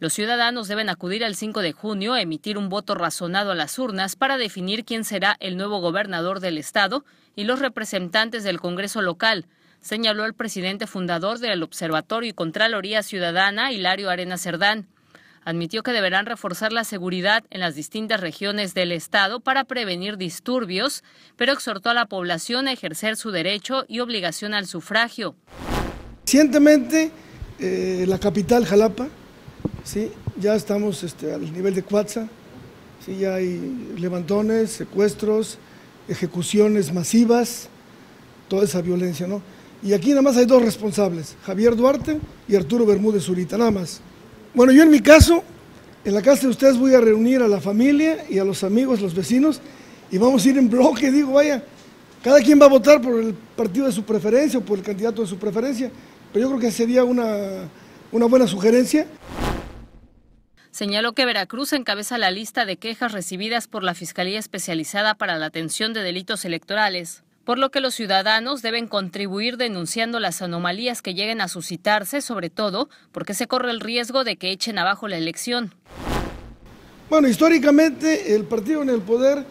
Los ciudadanos deben acudir al 5 de junio a emitir un voto razonado a las urnas para definir quién será el nuevo gobernador del estado y los representantes del Congreso local, señaló el presidente fundador del Observatorio y Contraloría Ciudadana, Hilario Arena Cerdán. Admitió que deberán reforzar la seguridad en las distintas regiones del estado para prevenir disturbios, pero exhortó a la población a ejercer su derecho y obligación al sufragio. Recientemente, eh, la capital Jalapa Sí, ya estamos este, al nivel de Cuatza, sí, ya hay levantones, secuestros, ejecuciones masivas, toda esa violencia, ¿no? Y aquí nada más hay dos responsables, Javier Duarte y Arturo Bermúdez Zurita, nada más. Bueno, yo en mi caso, en la casa de ustedes voy a reunir a la familia y a los amigos, los vecinos, y vamos a ir en bloque, digo, vaya, cada quien va a votar por el partido de su preferencia o por el candidato de su preferencia, pero yo creo que sería una, una buena sugerencia. Señaló que Veracruz encabeza la lista de quejas recibidas por la Fiscalía Especializada para la Atención de Delitos Electorales, por lo que los ciudadanos deben contribuir denunciando las anomalías que lleguen a suscitarse, sobre todo porque se corre el riesgo de que echen abajo la elección. Bueno, históricamente el partido en el poder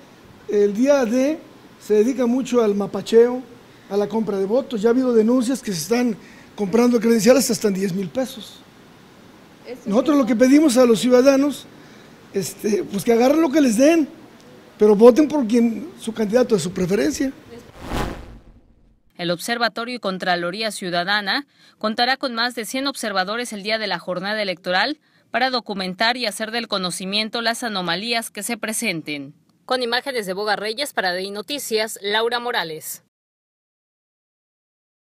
el día de se dedica mucho al mapacheo, a la compra de votos. Ya ha habido denuncias que se están comprando credenciales hasta en 10 mil pesos. Nosotros lo que pedimos a los ciudadanos, este, pues que agarren lo que les den, pero voten por quien su candidato de su preferencia. El Observatorio y Contraloría Ciudadana contará con más de 100 observadores el día de la jornada electoral para documentar y hacer del conocimiento las anomalías que se presenten. Con imágenes de Boga Reyes para DI Noticias, Laura Morales.